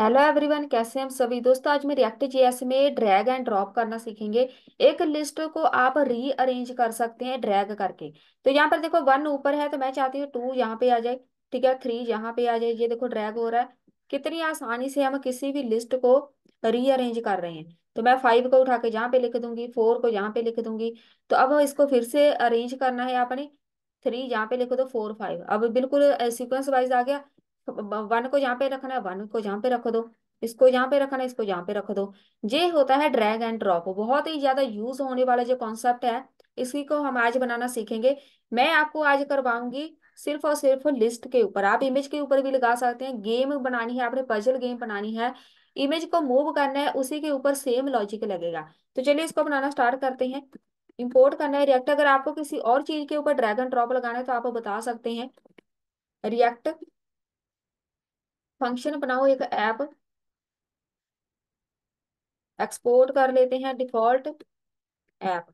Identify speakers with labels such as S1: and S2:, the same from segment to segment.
S1: hello everyone कैसे हैं हम सभी दोस्तों आज में रिएक्ट जीएस में ड्रैग एंड ड्रॉप करना सीखेंगे एक लिस्ट को आप रीअरेंज कर सकते हैं ड्रैग करके तो यहाँ पर देखो वन ऊपर है तो मैं चाहती हूँ टू यहाँ पे आ जाए ठीक है थ्री यहाँ पे आ जाए ये देखो ड्रैग हो रहा है कितनी आसानी से हम किसी भी लिस्ट को रीअरेंज कर रहे हैं तो मैं फाइव को उठा के यहाँ पे लिख दूंगी फोर को यहाँ पे लिख दूंगी तो अब इसको फिर से अरेंज करना है आपने थ्री यहाँ पे लिखो तो फोर फाइव अब बिल्कुल सिक्वेंस वाइज आ गया तो वन को यहाँ पे रखना है वन को यहाँ पे रख दो इसको यहाँ पे रखना है इसको यहाँ पे रख दो ये होता है ड्रैग एंड ड्रॉप बहुत ही ज्यादा यूज होने वाला जो कॉन्सेप्ट है इसी को हम आज बनाना सीखेंगे मैं आपको आज करवाऊंगी सिर्फ और सिर्फ लिस्ट के ऊपर आप इमेज के ऊपर भी लगा सकते हैं गेम बनानी है आपने पजल गेम बनानी है इमेज को मूव करना है उसी के ऊपर सेम लॉजिक लगेगा तो चलिए इसको बनाना स्टार्ट करते हैं इंपोर्ट करना है रिएक्ट अगर आपको किसी और चीज के ऊपर ड्रैग एंड ड्रॉप लगाना है तो आप बता सकते हैं रिएक्ट फंक्शन बनाओ एक ऐप एक्सपोर्ट कर लेते हैं डिफॉल्ट ऐप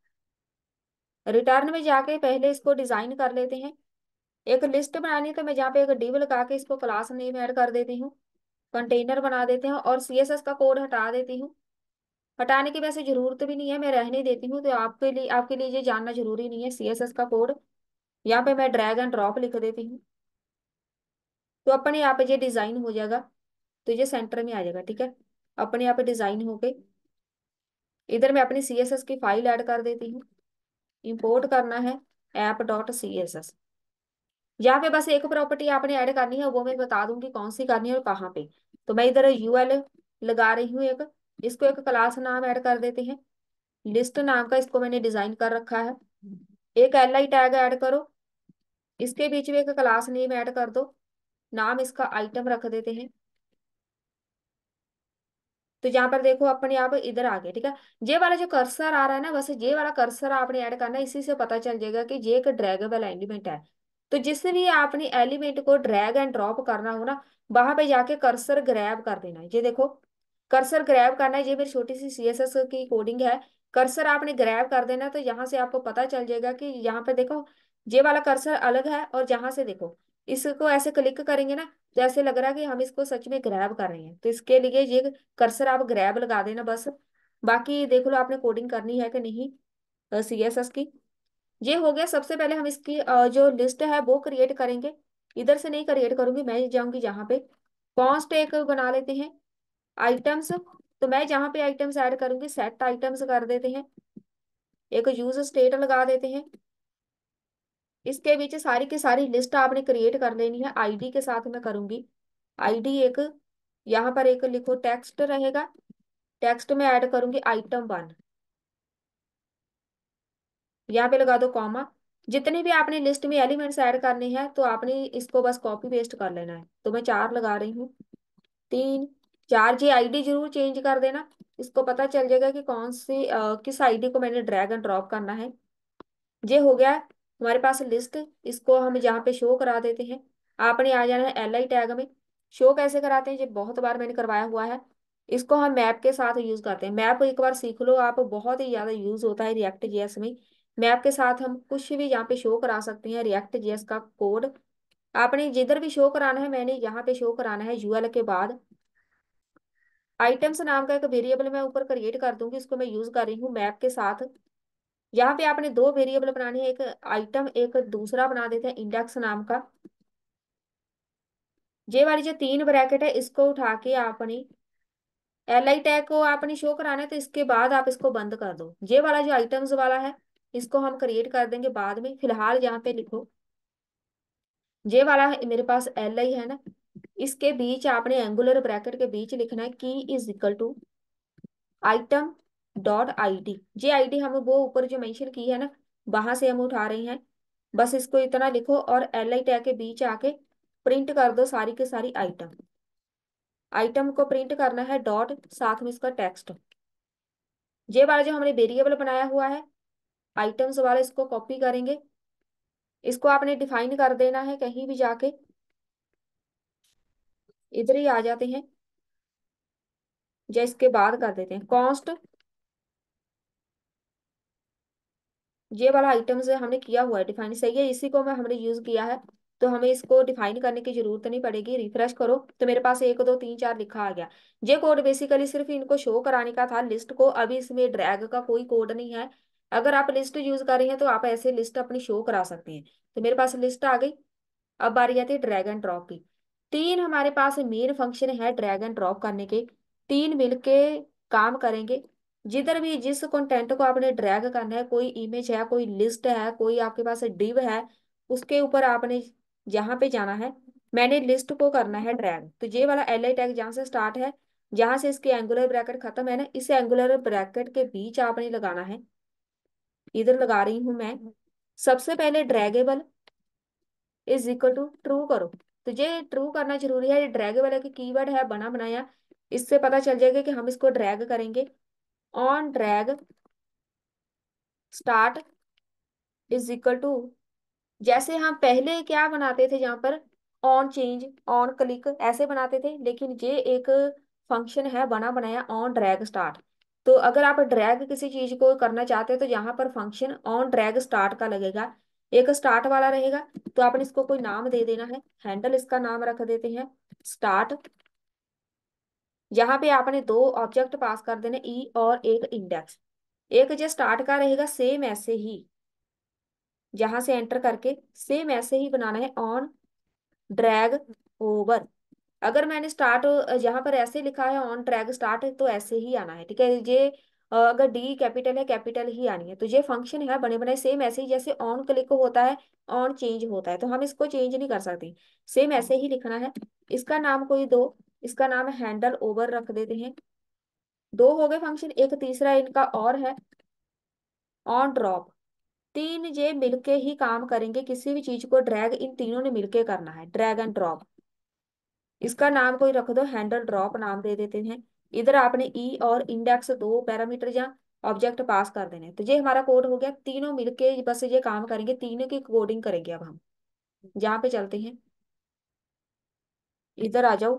S1: रिटर्न में जाके पहले इसको डिजाइन कर लेते हैं एक लिस्ट बनानी है तो मैं जहाँ पे एक डिव लगा के इसको क्लास नेम ऐड कर देती हूँ कंटेनर बना देते हैं और सीएसएस का कोड हटा देती हूँ हटाने की वैसे जरूरत भी नहीं है मैं रहने देती हूँ तो आपके लिए आपके लिए ये जानना जरूरी नहीं है सीएसएस का कोड यहाँ पे मैं ड्रैग एंड ड्रॉप लिख देती हूँ तो अपने यहाँ पे ये डिजाइन हो जाएगा तो ये सेंटर में आ जाएगा ठीक है अपने यहाँ पे डिजाइन हो गए इधर मैं अपनी सी की फाइल ऐड कर देती हूँ इंपोर्ट करना है app dot C S S यहाँ पे बस एक प्रॉपर्टी आपने ऐड करनी है वो मैं बता दूंगी कौन सी करनी है और कहाँ पे तो मैं इधर यू एल लगा रही हूँ एक इसको एक क्लास नाम ऐड कर देते हैं लिस्ट नाम का इसको मैंने डिजाइन कर रखा है एक एल आई टैग ऐड करो इसके बीच में एक क्लास नेम ऐड कर दो नाम इसका आइटम रख देते हैं तो यहाँ पर देखो अपने आप इधर आ गए ठीक है ये वाला जो कर्सर आ रहा है ना बस ये वाला कर्सर आपने ऐड करना है इसी से पता चल जाएगा कि ये एक ड्रैगेबल एलिमेंट है तो जिस भी आपने एलिमेंट को ड्रैग एंड ड्रॉप करना हो ना वहां पे जाके कर्सर ग्रैब कर देना है ये देखो कर्सर ग्रैब करना है ये मेरी छोटी सी सी की कोडिंग है कर्सर आपने ग्रैब कर देना तो यहाँ से आपको पता चल जाएगा कि यहाँ पे देखो ये वाला कर्सर अलग है और जहां से देखो इसको ऐसे क्लिक करेंगे ना जैसे लग रहा है कि हम इसको सच में ग्रैब कर रहे हैं तो इसके लिए ये कर्सर आप ग्रैब लगा देना बस बाकी देख लो आपने कोडिंग करनी है कि नहीं सी एस एस की ये हो गया सबसे पहले हम इसकी जो लिस्ट है वो क्रिएट करेंगे इधर से नहीं क्रिएट करूंगी मैं जाऊंगी जहाँ पे कॉन्स्ट एक बना लेते हैं आइटम्स तो मैं जहाँ पे आइटम्स ऐड करूंगी सेट आइटम्स कर देते हैं एक यूज स्टेट लगा देते हैं इसके बीच सारी की सारी लिस्ट आपने क्रिएट कर लेनी है आईडी के साथ मैं करूंगी आईडी एक यहाँ पर एक लिखो टेक्स्ट रहेगा टेक्स्ट में ऐड करूंगी आइटम वन यहाँ पे लगा दो कॉमा जितने भी आपने लिस्ट में एलिमेंट्स ऐड करने हैं तो आपने इसको बस कॉपी पेस्ट कर लेना है तो मैं चार लगा रही हूँ तीन चार जी आईडी जरूर चेंज कर देना इसको पता चल जाएगा कि कौन सी आ, किस आईडी को मैंने ड्रैग एंड ड्रॉप करना है ये हो गया हमारे पास लिस्ट इसको हम यहाँ पे शो करा देते हैं आपने आ जाना है एल आई टैग में शो कैसे कराते हैं ये बहुत बार मैंने करवाया हुआ है इसको हम मैप के साथ यूज़ करते हैं मैप एक बार सीख लो आप बहुत ही ज़्यादा यूज़ होता है रिएक्ट जेएस में मैप के साथ हम कुछ भी यहाँ पे शो करा सकते हैं रिएक्ट जेएस का कोड आपने जिधर भी शो कराना है मैंने यहाँ पे शो कराना है यूएल के बाद आइटम्स नाम का एक वेरिएबल मैं ऊपर क्रिएट कर दूंगी इसको मैं यूज़ कर रही हूँ मैप के साथ यहाँ पे आपने दो वेरिएबल बनाने हैं एक आइटम एक दूसरा बना देते हैं इंडेक्स नाम का ये वाली जो तीन ब्रैकेट है इसको उठा के आपने एल आई टैग को आपने शो कराना है तो इसके बाद आप इसको बंद कर दो ये वाला जो आइटम्स वाला है इसको हम क्रिएट कर देंगे बाद में फिलहाल यहाँ पे लिखो ये वाला है मेरे पास एल आई है ना इसके बीच आपने एंगुलर ब्रैकेट के बीच लिखना है की is equal to item dot I D J I D हम वो ऊपर जो मेंशन की है ना वहां से हम उठा रहे हैं बस इसको इतना लिखो और एल आई टैग के बीच आके प्रिंट कर दो सारी के सारी आइटम आइटम को प्रिंट करना है डॉट साथ में इसका टेक्स्ट ये वाला जो हमने वेरिएबल बनाया हुआ है आइटम्स वाले इसको कॉपी करेंगे इसको आपने डिफाइन कर देना है कहीं भी जाके इधर ही आ जाते हैं या इसके बाद कर देते हैं कॉस्ट ये वाला आइटम जो हमने किया हुआ है डिफाइन सही है इसी को मैं हमने यूज किया है तो हमें इसको डिफाइन करने की जरूरत नहीं पड़ेगी रिफ्रेश करो तो मेरे पास एक दो तीन चार लिखा आ गया ये कोड बेसिकली सिर्फ इनको शो कराने का था लिस्ट को अभी इसमें ड्रैग का कोई कोड नहीं है अगर आप लिस्ट यूज कर रहे हैं तो आप ऐसे लिस्ट अपनी शो करा सकते हैं तो मेरे पास लिस्ट आ गई अब बारी आती है ड्रैग एंड ड्रॉप की तीन हमारे पास मेन फंक्शन है ड्रैग एंड ड्रॉप करने के तीन मिलके काम करेंगे जिधर भी जिस कंटेंट को आपने ड्रैग करना है कोई इमेज है कोई लिस्ट है कोई आपके पास डिव है उसके ऊपर आपने जहाँ पे जाना है मैंने लिस्ट को करना है ड्रैग तो ये वाला एल आई टैग जहाँ से स्टार्ट है जहां से इसके एंगुलर ब्रैकेट खत्म है ना इस एंगुलर ब्रैकेट के बीच आपने लगाना है इधर लगा रही हूं मैं सबसे पहले draggable is equal to true करो तो ये ट्रू करना जरूरी है ये ड्रैगेबल की कीवर्ड है बना बनाया इससे पता चल जाएगा कि हम इसको ड्रैग करेंगे on drag start is equal to जैसे हम पहले क्या बनाते थे यहाँ पर ऑन चेंज ऑन क्लिक ऐसे बनाते थे लेकिन ये एक फंक्शन है बना बनाया ऑन ड्रैग स्टार्ट तो अगर आप ड्रैग किसी चीज को करना चाहते हैं तो यहाँ पर फंक्शन ऑन ड्रैग स्टार्ट का लगेगा एक स्टार्ट वाला रहेगा तो आपने इसको कोई नाम दे देना है हैंडल इसका नाम रख देते हैं स्टार्ट यहाँ पे आपने दो ऑब्जेक्ट पास कर देने ई e और एक इंडेक्स एक जो स्टार्ट का रहेगा सेम ऐसे ही जहां से एंटर करके सेम ऐसे ही बनाना है ऑन ड्रैग ओवर अगर मैंने स्टार्ट यहाँ पर ऐसे लिखा है ऑन ड्रैग स्टार्ट तो ऐसे ही आना है ठीक है ये अगर डी कैपिटल है कैपिटल ही आनी है तो ये फंक्शन है बने बने सेम ऐसे ही जैसे ऑन क्लिक होता है ऑन चेंज होता है तो हम इसको चेंज नहीं कर सकते सेम ऐसे ही लिखना है इसका नाम कोई दो इसका नाम हैंडल ओवर रख देते हैं दो हो गए फंक्शन एक तीसरा इनका और है ऑन ड्रॉप तीन ये मिलके ही काम करेंगे किसी भी चीज को ड्रैग इन तीनों ने मिलके करना है ड्रैग एंड ड्रॉप इसका नाम कोई रख दो हैंडल ड्रॉप नाम दे देते हैं इधर आपने ई और इंडेक्स दो पैरामीटर या ऑब्जेक्ट पास कर देने तो ये हमारा कोड हो गया तीनों मिलके बस ये काम करेंगे तीनों की कोडिंग करेंगे अब हम यहाँ पे चलते हैं इधर आ जाओ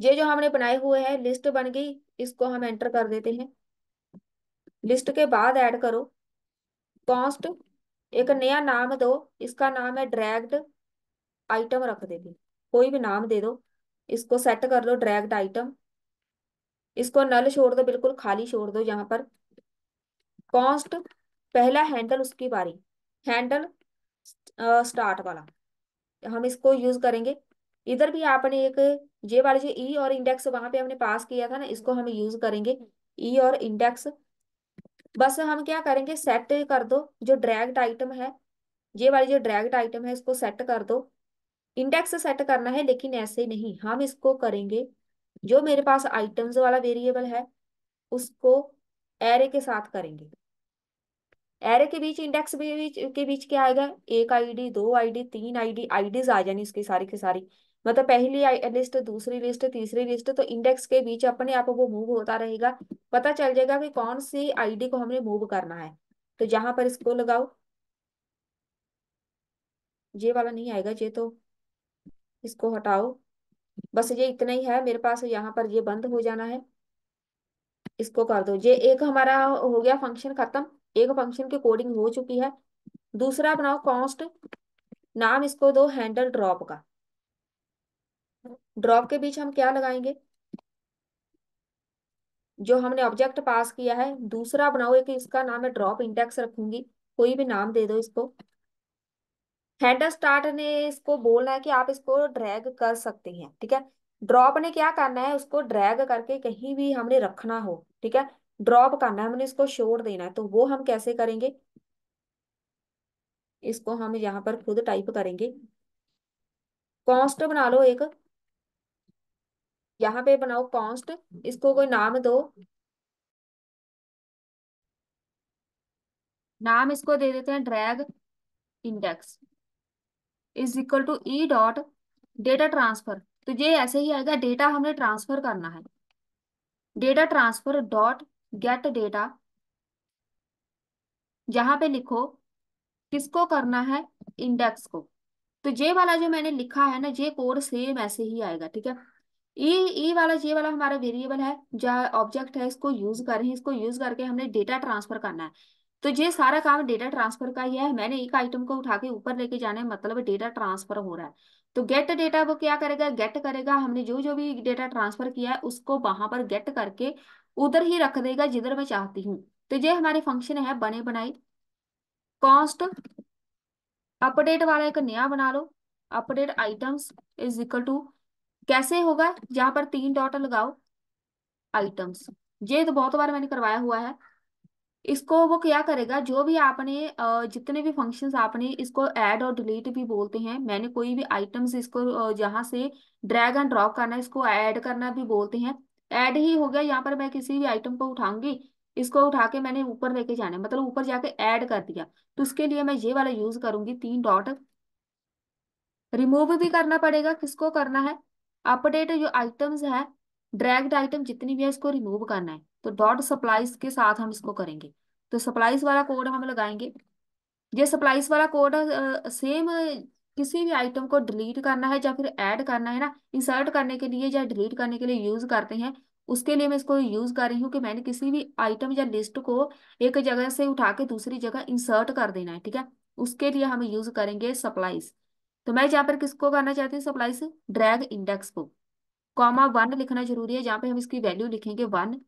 S1: ये जो हमने बनाए हुए हैं लिस्ट बन गई इसको हम एंटर कर देते हैं लिस्ट के बाद ऐड करो कॉस्ट एक नया नाम दो इसका नाम है ड्रैग्ड आइटम रख देते कोई भी नाम दे दो इसको सेट कर लो ड्रैग्ड आइटम इसको नल छोड़ दो बिल्कुल खाली छोड़ दो यहाँ पर कॉस्ट पहला हैंडल उसकी बारी हैंडल स्टार्ट वाला हम इसको यूज करेंगे इधर भी आपने एक जे वाले जो ई e और इंडेक्स वहां पे हमने पास किया था ना इसको हम यूज करेंगे ई e और इंडेक्स बस हम क्या करेंगे सेट कर दो जो ड्रैग्ड आइटम है जे वाले जो ड्रैग्ड आइटम है इसको सेट कर दो इंडेक्स सेट करना है लेकिन ऐसे नहीं हम इसको करेंगे जो मेरे पास आइटम्स वाला वेरिएबल है उसको एरे के साथ करेंगे एरे के बीच इंडेक्स बीच के बीच क्या आएगा एक आईडी दो आईडी तीन आईडी आईडीज आ जानी इसकी सारी की सारी मतलब पहली लिस्ट दूसरी लिस्ट तीसरी लिस्ट तो इंडेक्स के बीच अपने आप वो मूव होता रहेगा पता चल जाएगा कि कौन सी आईडी को हमने मूव करना है तो जहां पर इसको लगाओ ये वाला नहीं आएगा ये तो इसको हटाओ बस ये इतना ही है मेरे पास यहाँ पर ये बंद हो जाना है इसको कर दो ये एक हमारा हो गया फंक्शन खत्म एक फंक्शन की कोडिंग हो चुकी है दूसरा बनाओ कॉन्स्ट नाम इसको दो हैंडल ड्रॉप का ड्रॉप के बीच हम क्या लगाएंगे जो हमने ऑब्जेक्ट पास किया है दूसरा बनाओ एक इसका नाम है ड्रॉप इंडेक्स रखूंगी कोई भी नाम दे दो इसको हैंडल स्टार्ट ने इसको बोलना है कि आप इसको ड्रैग कर सकते हैं ठीक है ड्रॉप ने क्या करना है उसको ड्रैग करके कहीं भी हमने रखना हो ठीक है ड्रॉप करना है हमने इसको शोर देना है तो वो हम कैसे करेंगे इसको हम यहाँ पर खुद टाइप करेंगे कॉन्स्ट बना लो एक यहाँ पे बनाओ कॉन्स्ट इसको कोई नाम दो नाम इसको दे देते हैं drag index is equal to E dot data transfer तो ये ऐसे ही आएगा डेटा हमने ट्रांसफर करना है data transfer dot get data यहां पे लिखो किसको करना है इंडेक्स को तो ये वाला जो मैंने लिखा है ना ये कोड सेम ऐसे ही आएगा ठीक है ये ये वाला ये वाला हमारा वेरिएबल है जहाँ ऑब्जेक्ट है इसको यूज कर रहे हैं इसको यूज करके हमने डेटा ट्रांसफर करना है तो ये सारा काम डेटा ट्रांसफर का ही है मैंने एक आइटम को उठा के ऊपर लेके जाने मतलब डेटा ट्रांसफर हो रहा है तो गेट डेटा वो क्या करेगा गेट करेगा हमने जो जो भी डेटा ट्रांसफर किया है उसको वहां पर गेट करके उधर ही रख देगा जिधर मैं चाहती हूँ तो ये हमारे फंक्शन है बने बनाई कॉस्ट अपडेट वाला एक नया बना लो update items is equal to कैसे होगा यहाँ पर तीन डॉट लगाओ आइटम्स ये तो बहुत बार मैंने करवाया हुआ है इसको वो क्या करेगा जो भी आपने जितने भी फंक्शंस आपने इसको ऐड और डिलीट भी बोलते हैं मैंने कोई भी आइटम्स इसको जहां से ड्रैग एंड ड्रॉप करना इसको ऐड करना भी बोलते हैं ऐड ही हो गया यहाँ पर मैं किसी भी आइटम को उठाऊंगी इसको उठा के मैंने ऊपर लेके जाना है मतलब ऊपर जाके ऐड कर दिया तो उसके लिए मैं ये वाला यूज करूंगी तीन डॉट रिमूव भी करना पड़ेगा किसको करना है अपडेट जो आइटम्स है ड्रैग्ड आइटम जितनी भी है इसको रिमूव करना है तो डॉट सप्लाईज के साथ हम इसको करेंगे तो सप्लाईज वाला कोड हम लगाएंगे ये सप्लाईज वाला कोड सेम किसी भी आइटम को डिलीट करना है या फिर ऐड करना है ना इंसर्ट करने के लिए या डिलीट करने के लिए यूज करते हैं उसके लिए मैं इसको यूज कर रही हूँ कि मैंने किसी भी आइटम या लिस्ट को एक जगह से उठा के दूसरी जगह इंसर्ट कर देना है ठीक है उसके लिए हम यूज करेंगे सप्लाईज तो मैं जहां पर किसको करना चाहती हूँ सप्लाई से ड्रैग इंडेक्स को कॉमा वन लिखना जरूरी है जहां पे हम इसकी वैल्यू लिखेंगे वन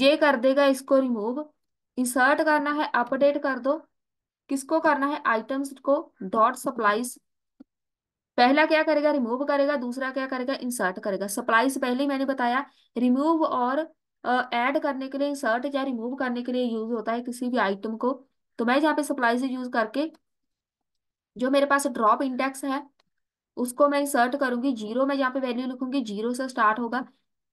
S1: जे कर देगा इसको रिमूव इंसर्ट करना है अपडेट कर दो किसको करना है आइटम्स को डॉट सप्लाईज पहला क्या करेगा रिमूव करेगा दूसरा क्या करेगा इंसर्ट करेगा सप्लाईज पहले ही मैंने बताया रिमूव और ऐड uh, करने के लिए इंसर्ट या रिमूव करने के लिए यूज होता है किसी भी आइटम को तो मैं जहाँ पे सप्लाई से यूज करके जो मेरे पास ड्रॉप इंडेक्स है उसको मैं इंसर्ट करूंगी जीरो में जहाँ पे वैल्यू लिखूंगी जीरो से स्टार्ट होगा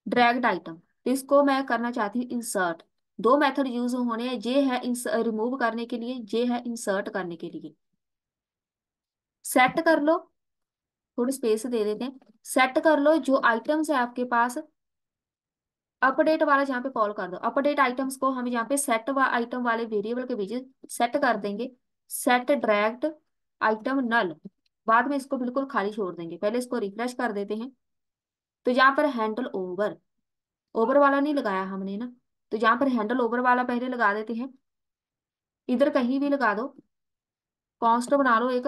S1: ड्रैग्ड आइटम इसको मैं करना चाहती हूँ इंसर्ट दो मेथड यूज होने हैं जे है रिमूव करने के लिए जे है इंसर्ट करने के लिए सेट कर लो थोड़ी स्पेस दे देते हैं सेट कर लो जो आइटम्स है आपके पास अपडेट वाला जहाँ पे कॉल कर दो अपडेट आइटम्स को हम यहाँ पे सेट वा आइटम वाले वेरिएबल के बीच सेट कर देंगे सेट ड्रैक्ट आइटम नल बाद में इसको बिल्कुल खाली छोड़ देंगे पहले इसको रिफ्रेश कर देते हैं तो यहाँ पर हैंडल ओवर ओवर वाला नहीं लगाया हमने ना तो यहाँ पर हैंडल ओवर वाला पहले लगा देते हैं इधर कहीं भी लगा दो कॉन्स्ट बना लो एक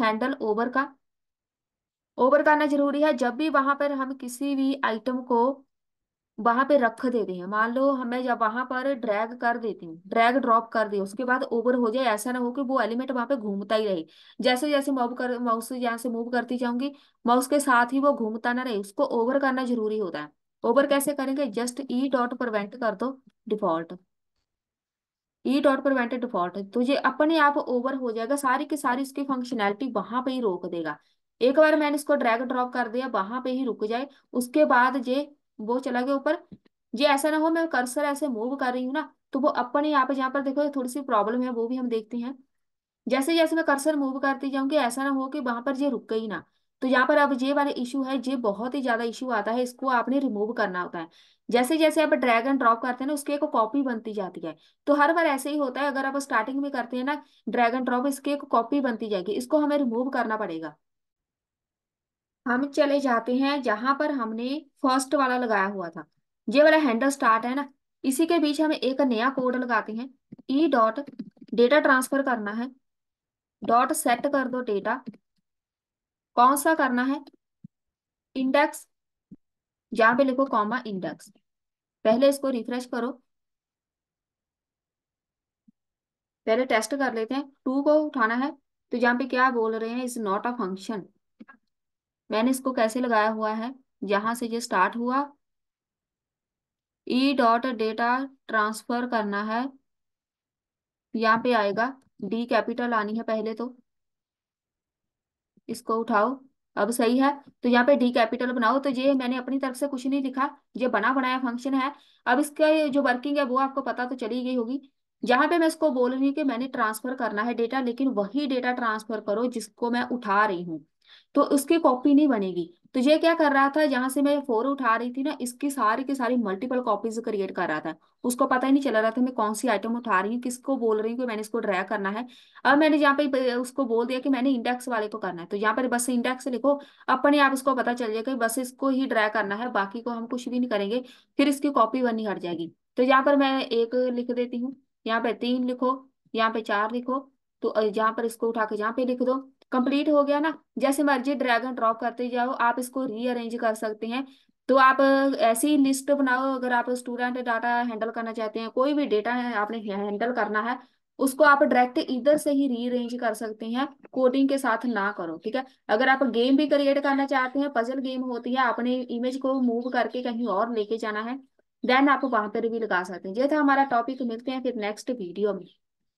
S1: हैंडल ओवर का ओवर करना जरूरी है जब भी वहां पर हम किसी भी आइटम को वहां पे रख देते हैं मान लो हमें जब वहां पर ड्रैग कर देती हूँ ड्रैग ड्रॉप कर दिया उसके बाद ओवर हो जाए ऐसा ना हो कि वो एलिमेंट वहां पे घूमता ही रहे जैसे जैसे मूव कर माउस यहाँ से मूव करती जाऊंगी माउस के साथ ही वो घूमता ना रहे उसको ओवर करना जरूरी होता है ओवर कैसे करेंगे जस्ट ई डॉट प्रिवेंट कर दो default E dot prevent default तो ये अपने आप ओवर हो जाएगा सारी की सारी उसकी फंक्शनैलिटी वहां पर ही रोक देगा एक बार मैंने इसको ड्रैग ड्रॉप कर दिया वहां पे ही रुक जाए उसके बाद ये वो चला गया ऊपर जी ऐसा ना हो मैं कर्सर ऐसे मूव कर रही हूँ ना तो वो अपने यहाँ पे जहाँ पर देखो थोड़ी सी प्रॉब्लम है वो भी हम देखते हैं जैसे जैसे मैं कर्सर मूव करती जाऊँगी ऐसा ना हो कि वहां पर ये रुक गई ना तो यहाँ पर अब ये वाले इशू है ये बहुत ही ज्यादा इशू आता है इसको आपने रिमूव करना होता है जैसे जैसे आप ड्रैग एंड ड्रॉप करते हैं ना उसकी एक कॉपी बनती जाती है तो हर बार ऐसे ही होता है अगर आप स्टार्टिंग में करते हैं ना ड्रैग एंड ड्रॉप इसकी एक कॉपी बनती जाएगी इसको हमें रिमूव करना पड़ेगा हम चले जाते हैं जहां पर हमने फर्स्ट वाला लगाया हुआ था ये वाला हैंडल स्टार्ट है ना इसी के बीच हम एक नया कोड लगाते हैं ई डॉट डेटा ट्रांसफर करना है डॉट सेट कर दो डेटा कौन सा करना है इंडेक्स जहां पे लिखो कॉमा इंडेक्स पहले इसको रिफ्रेश करो पहले टेस्ट कर लेते हैं टू को उठाना है तो जहाँ पे क्या बोल रहे हैं इज नॉट अ फंक्शन मैंने इसको कैसे लगाया हुआ है यहां से ये स्टार्ट हुआ ई डॉट डेटा ट्रांसफर करना है यहाँ पे आएगा डी कैपिटल आनी है पहले तो इसको उठाओ अब सही है तो यहाँ पे डी कैपिटल बनाओ तो ये मैंने अपनी तरफ से कुछ नहीं लिखा ये बना बनाया फंक्शन है अब इसका जो वर्किंग है वो आपको पता तो चली गई होगी जहां पे मैं इसको बोल रही हूँ कि मैंने ट्रांसफर करना है डेटा लेकिन वही डेटा ट्रांसफर करो जिसको मैं उठा रही हूँ तो उसकी कॉपी नहीं बनेगी तो ये क्या कर रहा था यहाँ से मैं फोर उठा रही थी ना इसकी सारी की सारी मल्टीपल कॉपीज क्रिएट कर रहा था उसको पता ही नहीं चला रहा था मैं कौन सी आइटम उठा रही हूँ किसको बोल रही हूँ कि मैंने इसको ड्राया करना है अब मैंने यहाँ पे उसको बोल दिया कि मैंने इंडेक्स वाले को करना है तो यहाँ पर बस इंडेक्स लिखो अपने आप इसको पता चल जाएगा बस इसको ही ड्राया करना है बाकी को हम कुछ भी नहीं करेंगे फिर इसकी कॉपी वन हट जाएगी तो यहाँ पर मैं एक लिख देती हूँ यहाँ पे तीन लिखो यहाँ पे चार लिखो तो यहाँ पर इसको उठा के यहाँ पे लिख दो कंप्लीट हो गया ना जैसे मर्जी ड्रैगन ड्रॉप करते जाओ आप इसको रीअरेंज कर सकते हैं तो आप ऐसी लिस्ट बनाओ अगर आप स्टूडेंट डाटा हैंडल करना चाहते हैं कोई भी डेटा आपने हैंडल करना है उसको आप डायरेक्ट इधर से ही रीअरेंज कर सकते हैं कोडिंग के साथ ना करो ठीक है अगर आप गेम भी क्रिएट करना चाहते हैं पजल गेम होती है आपने इमेज को मूव करके कहीं और लेके जाना है देन आप वहां पर भी लगा सकते हैं ये था हमारा टॉपिक मिलते हैं फिर नेक्स्ट वीडियो में